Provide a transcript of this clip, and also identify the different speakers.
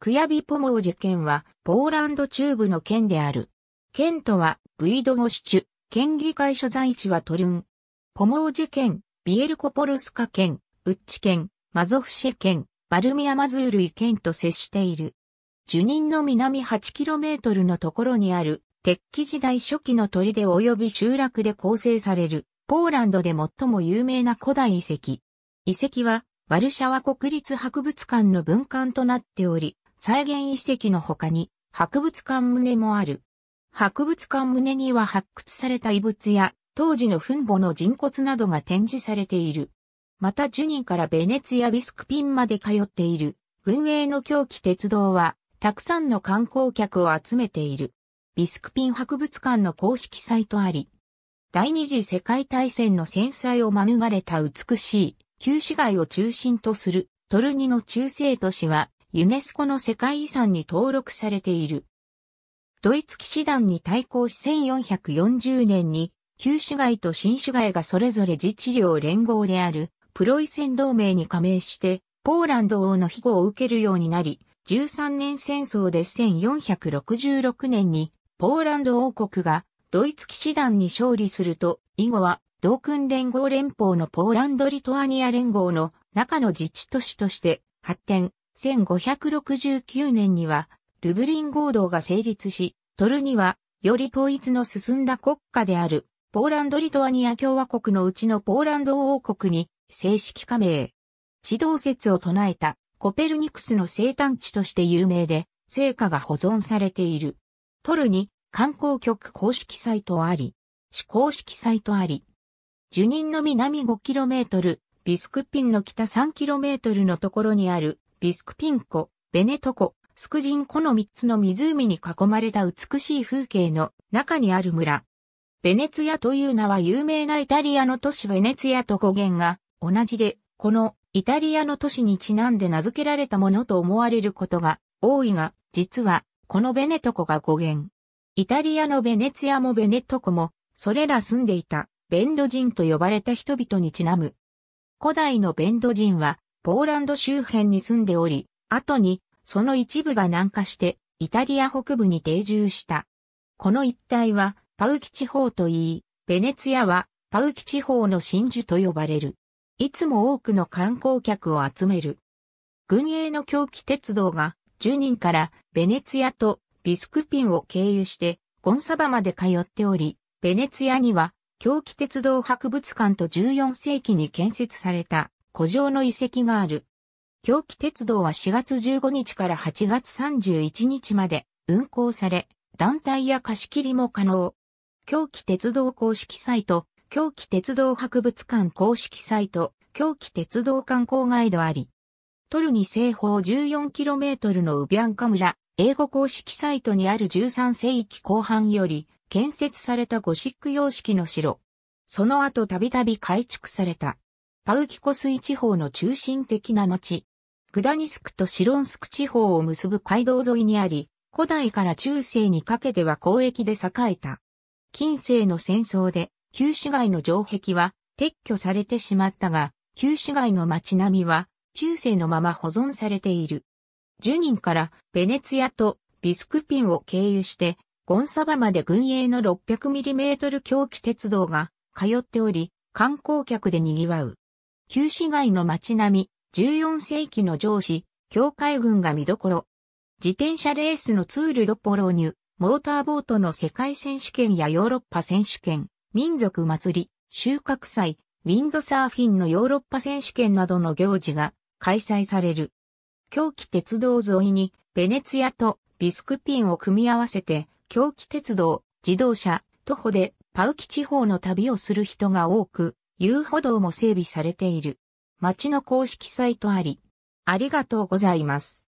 Speaker 1: クヤビポモージ県は、ポーランド中部の県である。県とは、ブイドゴシチュ、県議会所在地はトルン。ポモージ県、ビエルコポルスカ県、ウッチ県、マゾフシェ県、バルミアマズールイ県と接している。樹人の南 8km のところにある、鉄器時代初期の砦及び集落で構成される、ポーランドで最も有名な古代遺跡。遺跡は、ワルシャワ国立博物館の文館となっており、再現遺跡の他に博物館棟もある。博物館棟には発掘された遺物や当時の墳墓の人骨などが展示されている。またジュニからベネツやビスクピンまで通っている軍営の狂気鉄道はたくさんの観光客を集めている。ビスクピン博物館の公式サイトあり。第二次世界大戦の戦災を免れた美しい旧市街を中心とするトルニの中世都市はユネスコの世界遺産に登録されている。ドイツ騎士団に対抗し1440年に、旧市街と新市街がそれぞれ自治領連合である、プロイセン同盟に加盟して、ポーランド王の庇護を受けるようになり、13年戦争で1466年に、ポーランド王国がドイツ騎士団に勝利すると、以後は、同訓連合連邦のポーランド・リトアニア連合の中の自治都市として発展、1569年には、ルブリン合同が成立し、トルには、より統一の進んだ国家である、ポーランド・リトアニア共和国のうちのポーランド王国に、正式加盟。地動説を唱えた、コペルニクスの生誕地として有名で、成果が保存されている。トルに、観光局公式サイトあり、市公式サイトあり。受任の南 5km、ビスクピンの北 3km のところにあるビスクピンコ、ベネトコ、スクジンコの3つの湖に囲まれた美しい風景の中にある村。ベネツヤという名は有名なイタリアの都市ベネツヤと語源が同じで、このイタリアの都市にちなんで名付けられたものと思われることが多いが、実はこのベネトコが語源。イタリアのベネツヤもベネトコも、それら住んでいたベンド人と呼ばれた人々にちなむ。古代のベンド人はポーランド周辺に住んでおり、後にその一部が南下してイタリア北部に定住した。この一帯はパウキ地方といい、ベネツィアはパウキ地方の真珠と呼ばれる。いつも多くの観光客を集める。軍営の狂気鉄道が10人からベネツィアとビスクピンを経由してゴンサバまで通っており、ベネツィアには狂気鉄道博物館と14世紀に建設された古城の遺跡がある。狂気鉄道は4月15日から8月31日まで運行され、団体や貸し切りも可能。狂気鉄道公式サイト、狂気鉄道博物館公式サイト、狂気鉄道観光ガイドあり。トルに西方 14km のウビアンカ村、英語公式サイトにある13世紀後半より建設されたゴシック様式の城。その後たびたび改築された。パウキコスイ地方の中心的な町。グダニスクとシロンスク地方を結ぶ街道沿いにあり、古代から中世にかけては交易で栄えた。近世の戦争で、旧市街の城壁は撤去されてしまったが、旧市街の街並みは中世のまま保存されている。10人からベネツィアとビスクピンを経由して、ゴンサバまで軍営の 600mm 狂気鉄道が通っており、観光客で賑わう。旧市街の街並み、14世紀の上司、境界軍が見どころ。自転車レースのツールドポローニュ、モーターボートの世界選手権やヨーロッパ選手権、民族祭り、収穫祭、ウィンドサーフィンのヨーロッパ選手権などの行事が開催される。狂気鉄道沿いに、ベネツィアとビスクピンを組み合わせて、狂気鉄道、自動車、徒歩でパウキ地方の旅をする人が多く、遊歩道も整備されている。町の公式サイトあり。ありがとうございます。